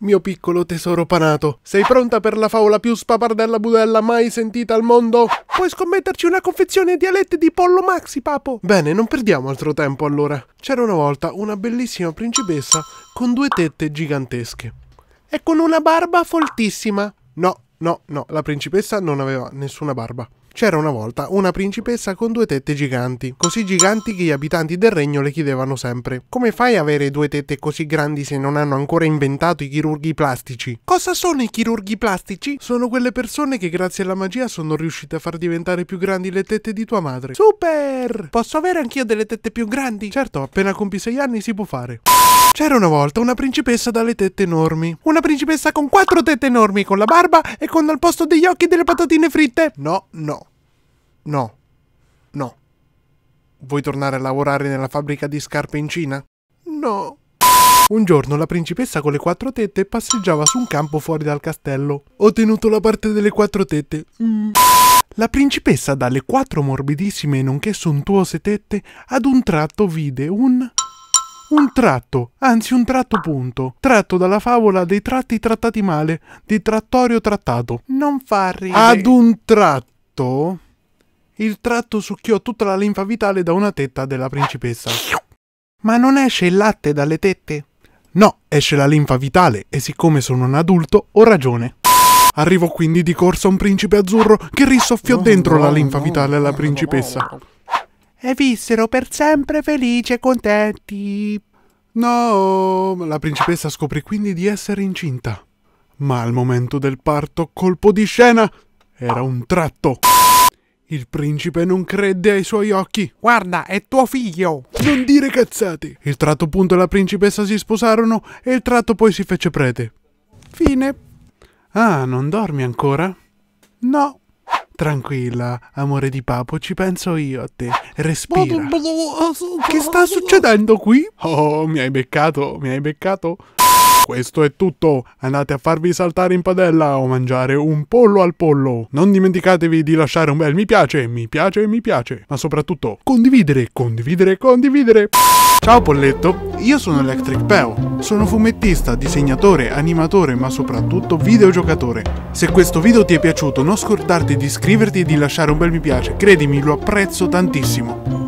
Mio piccolo tesoro panato, sei pronta per la favola più spapardella budella mai sentita al mondo? Puoi scommetterci una confezione di alette di pollo maxi, papo! Bene, non perdiamo altro tempo allora. C'era una volta una bellissima principessa con due tette gigantesche. E con una barba foltissima. No, No, no, la principessa non aveva nessuna barba. C'era una volta una principessa con due tette giganti, così giganti che gli abitanti del regno le chiedevano sempre. Come fai a avere due tette così grandi se non hanno ancora inventato i chirurghi plastici? Cosa sono i chirurghi plastici? Sono quelle persone che grazie alla magia sono riuscite a far diventare più grandi le tette di tua madre. Super! Posso avere anch'io delle tette più grandi? Certo, appena compi sei anni si può fare. C'era una volta una principessa dalle tette enormi. Una principessa con quattro tette enormi, con la barba e con al posto degli occhi delle patatine fritte. No, no. No. No. Vuoi tornare a lavorare nella fabbrica di scarpe in Cina? No. Un giorno la principessa con le quattro tette passeggiava su un campo fuori dal castello. Ho tenuto la parte delle quattro tette. Mm. La principessa dalle quattro morbidissime e nonché sontuose tette ad un tratto vide un un tratto, anzi un tratto punto, tratto dalla favola dei tratti trattati male, di Trattorio trattato. Non fa ridere. Ad un tratto, il tratto succhiò tutta la linfa vitale da una tetta della principessa. Ma non esce il latte dalle tette? No, esce la linfa vitale e siccome sono un adulto ho ragione. Arrivò quindi di corsa un principe azzurro che risoffiò dentro la linfa vitale alla principessa e vissero per sempre felici e contenti. No, la principessa scoprì quindi di essere incinta. Ma al momento del parto, colpo di scena, era un tratto. Il principe non credde ai suoi occhi. Guarda, è tuo figlio! Non dire cazzate! Il tratto punto e la principessa si sposarono e il tratto poi si fece prete. Fine. Ah, non dormi ancora? No, Tranquilla, amore di papo, ci penso io a te. Respira. Che sta succedendo qui? Oh, mi hai beccato, mi hai beccato. Questo è tutto, andate a farvi saltare in padella o mangiare un pollo al pollo. Non dimenticatevi di lasciare un bel mi piace, mi piace, mi piace, ma soprattutto condividere, condividere, condividere. Ciao Polletto, io sono Electric Peo, sono fumettista, disegnatore, animatore ma soprattutto videogiocatore. Se questo video ti è piaciuto non scordarti di iscriverti e di lasciare un bel mi piace, credimi lo apprezzo tantissimo.